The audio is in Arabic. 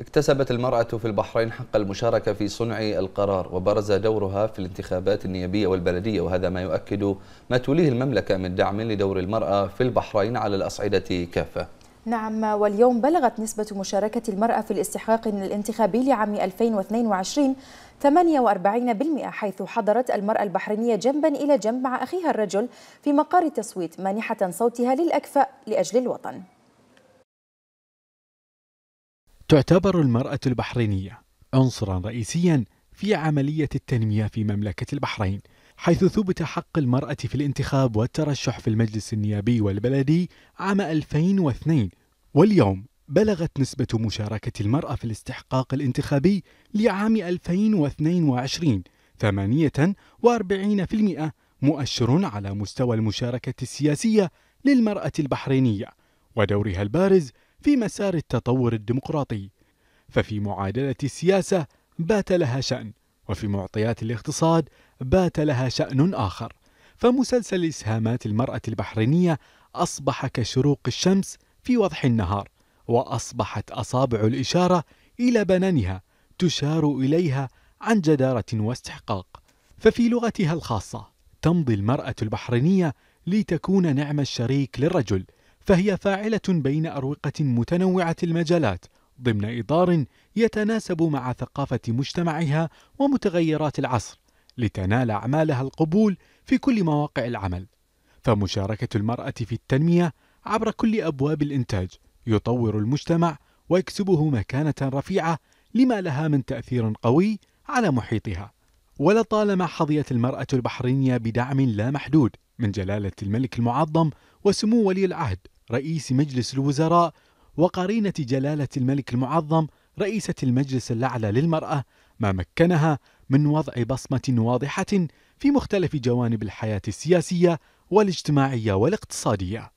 اكتسبت المرأة في البحرين حق المشاركة في صنع القرار وبرز دورها في الانتخابات النيابية والبلدية وهذا ما يؤكد ما توليه المملكة من دعم لدور المرأة في البحرين على الأصعدة كافة نعم واليوم بلغت نسبة مشاركة المرأة في الاستحقاق الانتخابي لعام 2022 48% حيث حضرت المرأة البحرينية جنبا إلى جنب مع أخيها الرجل في مقر التصويت مانحة صوتها للأكفأ لأجل الوطن تعتبر المرأة البحرينية عنصرا رئيسيا في عملية التنمية في مملكة البحرين حيث ثبت حق المرأة في الانتخاب والترشح في المجلس النيابي والبلدي عام 2002 واليوم بلغت نسبة مشاركة المرأة في الاستحقاق الانتخابي لعام 2022 48% مؤشر على مستوى المشاركة السياسية للمرأة البحرينية ودورها البارز في مسار التطور الديمقراطي ففي معادلة السياسة بات لها شأن وفي معطيات الاقتصاد بات لها شأن آخر فمسلسل إسهامات المرأة البحرينية أصبح كشروق الشمس في وضح النهار وأصبحت أصابع الإشارة إلى بنانها تشار إليها عن جدارة واستحقاق ففي لغتها الخاصة تمضي المرأة البحرينية لتكون نعم الشريك للرجل فهي فاعلة بين أروقة متنوعة المجالات ضمن إطار يتناسب مع ثقافة مجتمعها ومتغيرات العصر لتنال أعمالها القبول في كل مواقع العمل. فمشاركة المرأة في التنمية عبر كل أبواب الإنتاج يطور المجتمع ويكسبه مكانة رفيعة لما لها من تأثير قوي على محيطها. ولطالما حظيت المرأة البحرينية بدعم لا محدود من جلالة الملك المعظم وسمو ولي العهد رئيس مجلس الوزراء وقرينة جلالة الملك المعظم رئيسة المجلس الأعلى للمرأة ما مكنها من وضع بصمة واضحة في مختلف جوانب الحياة السياسية والاجتماعية والاقتصادية